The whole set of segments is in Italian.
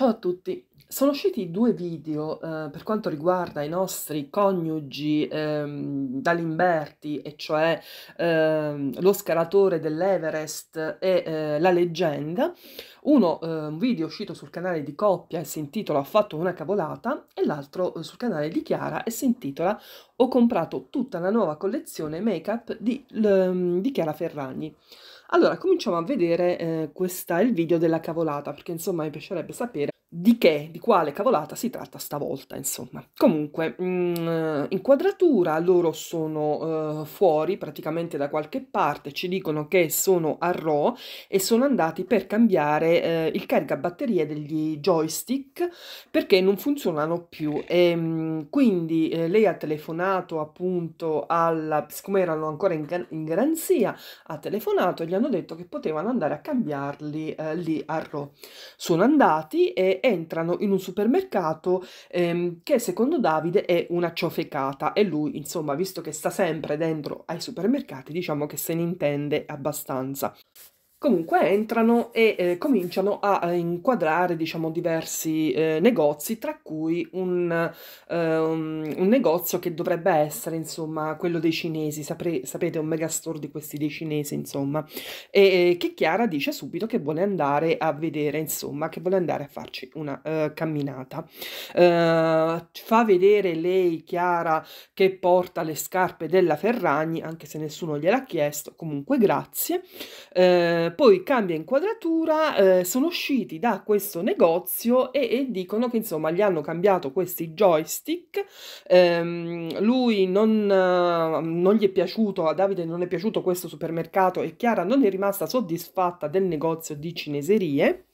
Ciao a tutti, sono usciti due video eh, per quanto riguarda i nostri coniugi ehm, Dalimberti, e cioè ehm, lo scalatore dell'Everest e eh, la leggenda. Uno, eh, un video uscito sul canale di Coppia e si intitola Ho fatto una cavolata, e l'altro eh, sul canale di Chiara e si intitola Ho comprato tutta la nuova collezione make-up di, di Chiara Ferragni. Allora, cominciamo a vedere eh, questa, il video della cavolata, perché insomma mi piacerebbe sapere di che, di quale cavolata si tratta stavolta, insomma. Comunque, mh, mm, inquadratura, loro sono uh, fuori praticamente da qualche parte, ci dicono che sono a RO e sono andati per cambiare uh, il caricabatterie degli joystick perché non funzionano più. E, ehm, mh, quindi eh, lei ha telefonato appunto alla, siccome erano ancora in, in, garanzia, ha telefonato e gli hanno detto che potevano andare a cambiarli uh, lì a RO. Sono andati e entrano in un supermercato ehm, che secondo Davide è una ciofecata e lui, insomma, visto che sta sempre dentro ai supermercati, diciamo che se ne intende abbastanza. Comunque entrano e eh, cominciano a, inquadrare diciamo, diversi eh, negozi, tra cui un, eh, un, un, negozio che dovrebbe essere insomma, quello dei cinesi, Sapre, sapete un megastore di questi dei cinesi, insomma, e, e, che Chiara dice subito che vuole andare a vedere, insomma, che vuole andare a farci una uh, camminata. Uh, fa vedere lei, Chiara, che porta le scarpe della Ferragni, anche se nessuno gliel'ha chiesto, comunque grazie. Uh, eh, poi cambia inquadratura, eh, sono usciti da questo negozio e, e, dicono che insomma gli hanno cambiato questi joystick, ehm, lui non, non, gli è piaciuto, a Davide non è piaciuto questo supermercato e Chiara non è rimasta soddisfatta del negozio di cineserie.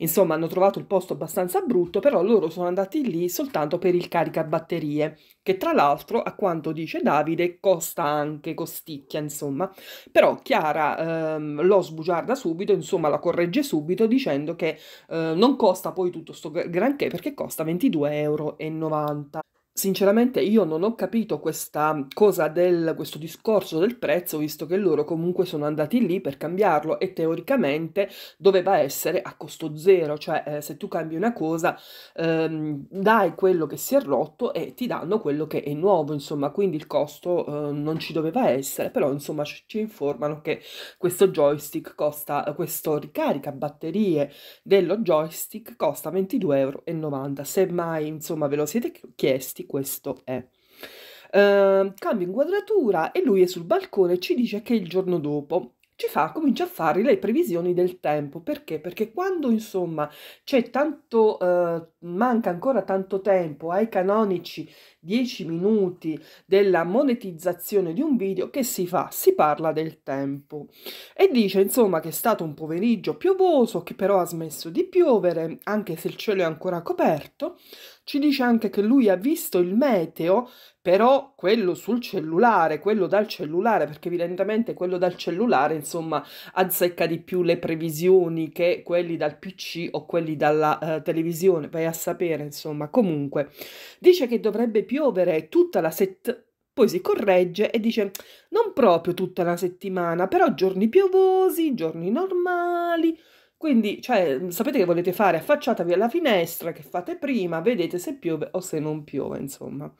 Insomma, hanno trovato il posto abbastanza brutto, però loro sono andati lì soltanto per il caricabatterie, che tra l'altro, a quanto dice Davide, costa anche, costicchia, insomma. Però Chiara ehm, lo sbugiarda subito, insomma, la corregge subito dicendo che eh, non costa poi tutto sto granché perché costa 22,90 euro. Sinceramente io non ho capito questa cosa del questo discorso del prezzo, visto che loro comunque sono andati lì per cambiarlo e teoricamente doveva essere a costo zero, cioè eh, se tu cambi una cosa ehm, dai quello che si è rotto e ti danno quello che è nuovo, insomma, quindi il costo eh, non ci doveva essere, però insomma ci, informano che questo joystick costa, questo ricarica batterie dello joystick costa 22,90 euro, se mai insomma ve lo siete chiesti questo è. Uh, cambio inquadratura e lui è sul balcone e ci dice che il giorno dopo ci fa, comincia a fare le previsioni del tempo. Perché? Perché quando insomma c'è tanto, uh, manca ancora tanto tempo ai canonici 10 minuti della monetizzazione di un video, che si fa? Si parla del tempo. E dice insomma che è stato un pomeriggio piovoso, che però ha smesso di piovere, anche se il cielo è ancora coperto. Ci dice anche che lui ha visto il meteo, però quello sul cellulare, quello dal cellulare, perché evidentemente quello dal cellulare, insomma, azzecca di più le previsioni che quelli dal PC o quelli dalla eh, televisione, vai a sapere, insomma, comunque. Dice che dovrebbe piovere piovere tutta la settimana. Poi si corregge e dice non proprio tutta la settimana, però giorni piovosi, giorni normali, quindi, cioè, sapete che volete fare? Affacciatevi alla finestra che fate prima, vedete se piove o se non piove, insomma.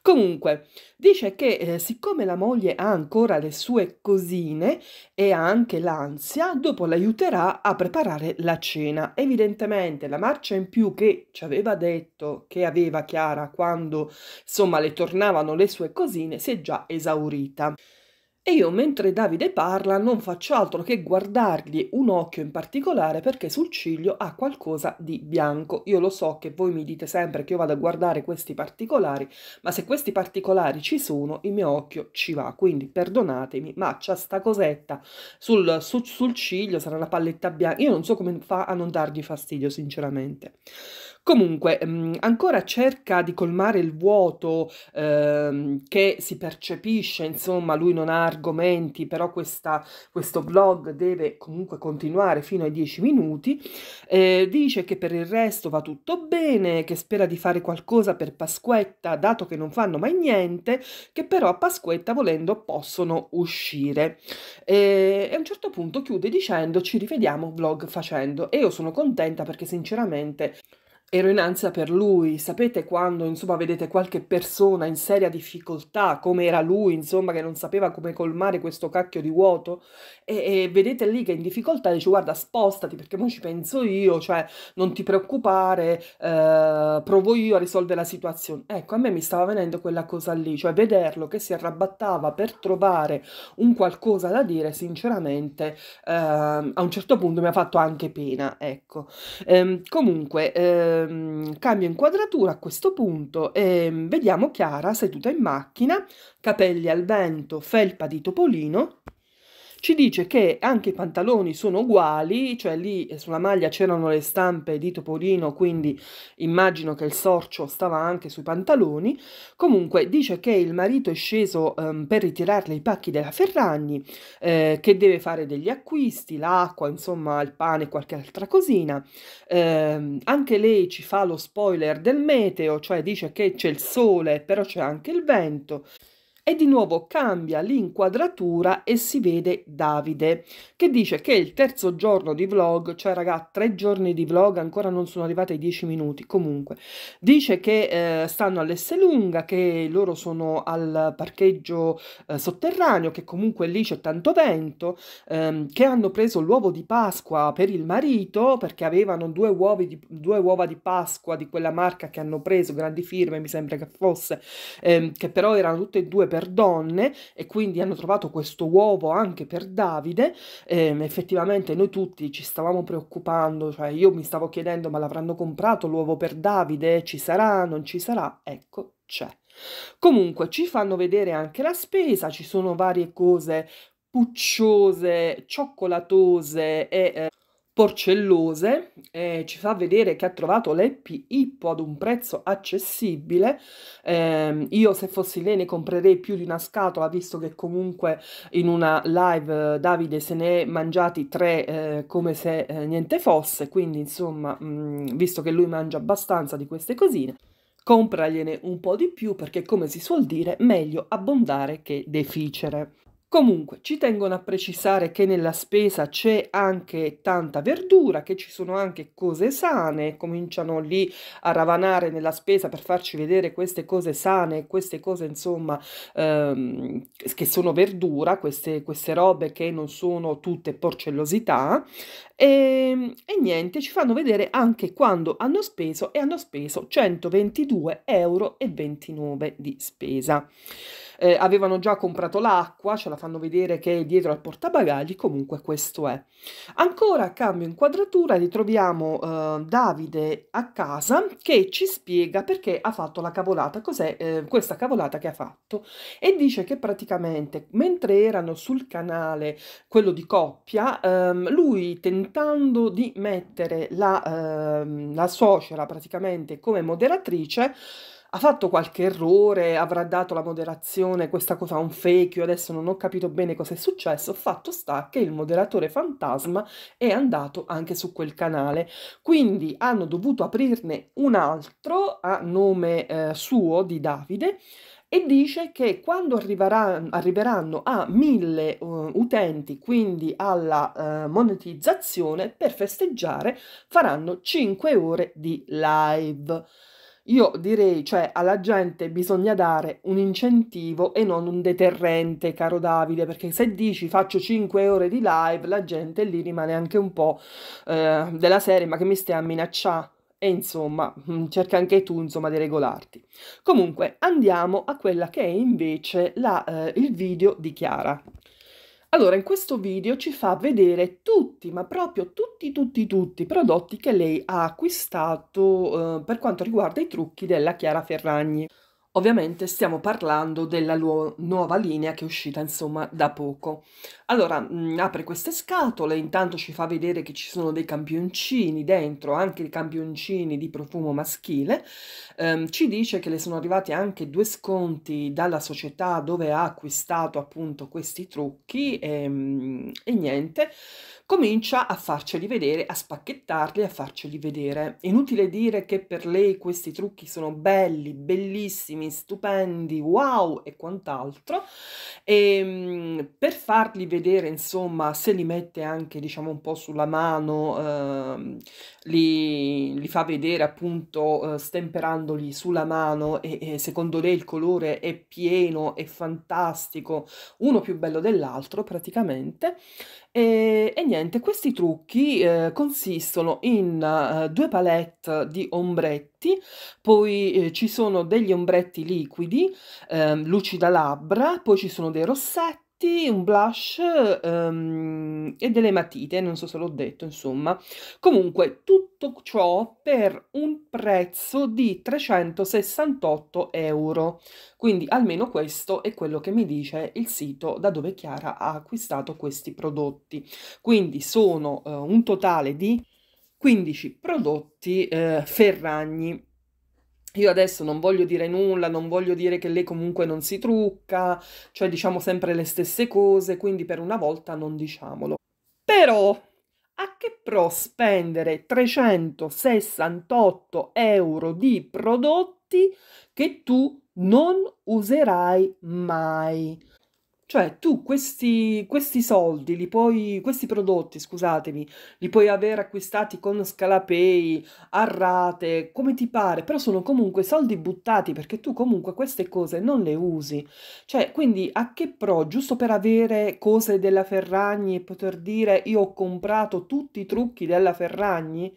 Comunque, dice che eh, siccome la moglie ha ancora le sue cosine e ha anche l'ansia, dopo l'aiuterà a preparare la cena. Evidentemente la marcia in più che ci aveva detto che aveva Chiara quando, insomma, le tornavano le sue cosine si è già esaurita. E io mentre Davide parla non faccio altro che guardargli un occhio in particolare perché sul ciglio ha qualcosa di bianco. Io lo so che voi mi dite sempre che io vado a guardare questi particolari, ma se questi particolari ci sono, il mio occhio ci va. Quindi perdonatemi, ma c'è sta cosetta sul, su, sul ciglio, sarà la palletta bianca. Io non so come fa a non dargli fastidio, sinceramente. Comunque, mh, mm, ancora cerca di colmare il vuoto ehm, che si percepisce, insomma, lui non ha argomenti, però questa, questo vlog deve comunque continuare fino ai 10 minuti. Eh, dice che per il resto va tutto bene, che spera di fare qualcosa per Pasquetta, dato che non fanno mai niente, che però a Pasquetta volendo possono uscire. Eh, e a un certo punto chiude dicendo ci rivediamo vlog facendo e io sono contenta perché sinceramente ero in ansia per lui. Sapete quando, insomma, vedete qualche persona in seria difficoltà, come era lui, insomma, che non sapeva come colmare questo cacchio di vuoto, e, e vedete lì che è in difficoltà e dice guarda spostati perché poi ci penso io, cioè non ti preoccupare, eh, provo io a risolvere la situazione. Ecco, a me mi stava venendo quella cosa lì, cioè vederlo che si arrabbattava per trovare un qualcosa da dire, sinceramente, eh, a un certo punto mi ha fatto anche pena, ecco. Eh, comunque... Ehm, Ehm, cambio inquadratura a questo punto e mm, vediamo Chiara seduta in macchina, capelli al vento, felpa di topolino ci dice che anche i pantaloni sono uguali, cioè lì eh, sulla maglia c'erano le stampe di Topolino, quindi immagino che il sorcio stava anche sui pantaloni. Comunque dice che il marito è sceso ehm, per ritirarle i pacchi della Ferragni, eh, che deve fare degli acquisti, l'acqua, insomma il pane, qualche altra cosina. Eh, anche lei ci fa lo spoiler del meteo, cioè dice che c'è il sole, però c'è anche il vento e di nuovo cambia l'inquadratura e si vede Davide che dice che il terzo giorno di vlog, cioè raga, tre giorni di vlog ancora non sono arrivati ai dieci minuti, comunque dice che eh, stanno all'Esselunga, che loro sono al parcheggio eh, sotterraneo, che comunque lì c'è tanto vento, ehm, che hanno preso l'uovo di Pasqua per il marito perché avevano due, uovi di, due uova di Pasqua di quella marca che hanno preso, grandi firme mi sembra che fosse, ehm, che però erano tutte e due per donne e quindi hanno trovato questo uovo anche per Davide. Eh, effettivamente noi tutti ci stavamo preoccupando, cioè io mi stavo chiedendo ma l'avranno comprato l'uovo per Davide? Ci sarà? Non ci sarà? Ecco, c'è. Comunque ci fanno vedere anche la spesa, ci sono varie cose pucciose, cioccolatose e... Eh, porcellose, eh, ci fa vedere che ha trovato l'Eppi Hippo ad un prezzo accessibile. Eh, io se fossi lei ne comprerei più di una scatola, visto che comunque in una live eh, Davide se ne è mangiati tre eh, come se eh, niente fosse, quindi insomma, mh, mm, visto che lui mangia abbastanza di queste cosine, compragliene un po' di più perché come si suol dire, meglio abbondare che deficere. Comunque ci tengono a precisare che nella spesa c'è anche tanta verdura, che ci sono anche cose sane, cominciano lì a ravanare nella spesa per farci vedere queste cose sane, queste cose insomma ehm, che sono verdura, queste, queste, robe che non sono tutte porcellosità e, ehm, e niente, ci fanno vedere anche quando hanno speso e hanno speso 122,29 euro di spesa eh, avevano già comprato l'acqua, ce la fanno vedere che è dietro al portabagagli, comunque questo è. Ancora a cambio inquadratura, ritroviamo eh, Davide a casa che ci spiega perché ha fatto la cavolata, cos'è eh, questa cavolata che ha fatto e dice che praticamente mentre erano sul canale quello di coppia, ehm, lui tentando di mettere la, ehm, la suocera praticamente come moderatrice, ha fatto qualche errore, avrà dato la moderazione, questa cosa a un fake, io adesso non ho capito bene cosa è successo, fatto sta che il moderatore fantasma è andato anche su quel canale, quindi hanno dovuto aprirne un altro a nome eh, suo di Davide e dice che quando arriveranno a mille uh, utenti, quindi alla uh, monetizzazione, per festeggiare faranno 5 ore di live. Io direi, cioè, alla gente bisogna dare un incentivo e non un deterrente, caro Davide, perché se dici faccio 5 ore di live, la gente lì rimane anche un po' eh, della serie, ma che mi stai a minacciare? E insomma, mm, cerca anche tu, insomma, di regolarti. Comunque, andiamo a quella che è invece la, eh, il video di Chiara. Allora, in questo video ci fa vedere tutti, ma proprio tutti, tutti, tutti i prodotti che lei ha acquistato eh, per quanto riguarda i trucchi della Chiara Ferragni. Ovviamente stiamo parlando della lu- nuova linea che è uscita insomma da poco. Allora mh, mm, apre queste scatole, intanto ci fa vedere che ci sono dei campioncini dentro, anche i campioncini di profumo maschile, ehm, ci dice che le sono arrivati anche due sconti dalla società dove ha acquistato appunto questi trucchi e, ehm, e niente comincia a farceli vedere, a spacchettarli, a farceli vedere. Inutile dire che per lei questi trucchi sono belli, bellissimi, stupendi, wow e quant'altro. E ehm, per farli vedere, insomma, se li mette anche, diciamo, un po' sulla mano, eh, li, li, fa vedere appunto eh, stemperandoli sulla mano e, e secondo lei il colore è pieno, è fantastico, uno più bello dell'altro praticamente. E, ehm, e niente, questi trucchi eh, consistono in eh, due palette di ombretti, poi eh, ci sono degli ombretti liquidi, ehm, lucida labbra, poi ci sono dei rossetti, paletti, un blush um, e delle matite, non so se l'ho detto, insomma. Comunque, tutto ciò per un prezzo di 368 euro. Quindi almeno questo è quello che mi dice il sito da dove Chiara ha acquistato questi prodotti. Quindi sono uh, un totale di 15 prodotti eh, Ferragni io adesso non voglio dire nulla, non voglio dire che lei comunque non si trucca, cioè diciamo sempre le stesse cose, quindi per una volta non diciamolo. Però a che pro spendere 368 euro di prodotti che tu non userai mai? Cioè, tu questi, questi soldi, li puoi, questi prodotti, scusatemi, li puoi aver acquistati con scalapei, a rate, come ti pare, però sono comunque soldi buttati perché tu comunque queste cose non le usi. Cioè, quindi a che pro, giusto per avere cose della Ferragni e poter dire io ho comprato tutti i trucchi della Ferragni?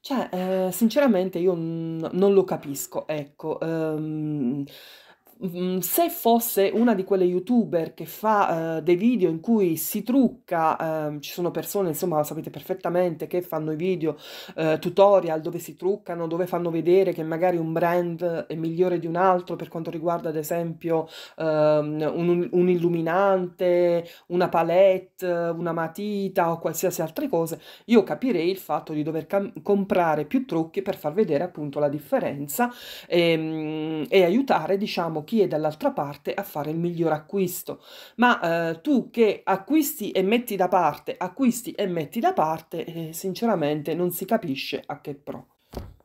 Cioè, eh, sinceramente io non lo capisco, ecco. Um, Mm, se fosse una di quelle youtuber che fa uh, dei video in cui si trucca, uh, ci sono persone, insomma, sapete perfettamente che fanno i video uh, tutorial dove si truccano, dove fanno vedere che magari un brand è migliore di un altro per quanto riguarda ad esempio ehm, un, un, illuminante, una palette, una matita o qualsiasi altre cose, io capirei il fatto di dover comprare più trucchi per far vedere appunto la differenza e, mm, e aiutare, diciamo, chi è dall'altra parte a fare il miglior acquisto. Ma eh, tu che acquisti e metti da parte, acquisti e metti da parte, eh, sinceramente non si capisce a che pro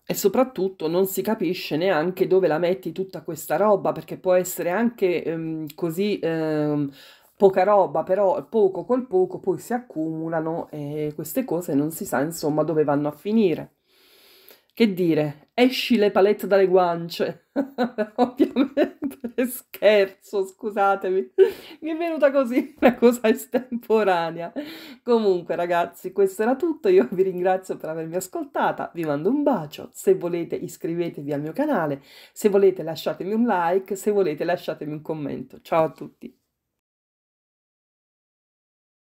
e soprattutto non si capisce neanche dove la metti tutta questa roba perché può essere anche ehm, così ehm, poca roba però poco col poco poi si accumulano e queste cose non si sa insomma dove vanno a finire che dire esci le palette dalle guance. Ovviamente scherzo, scusatemi. Mi è venuta così una cosa estemporanea. Comunque, ragazzi, questo era tutto. Io vi ringrazio per avermi ascoltata. Vi mando un bacio. Se volete, iscrivetevi al mio canale. Se volete, lasciatemi un like. Se volete, lasciatemi un commento. Ciao a tutti.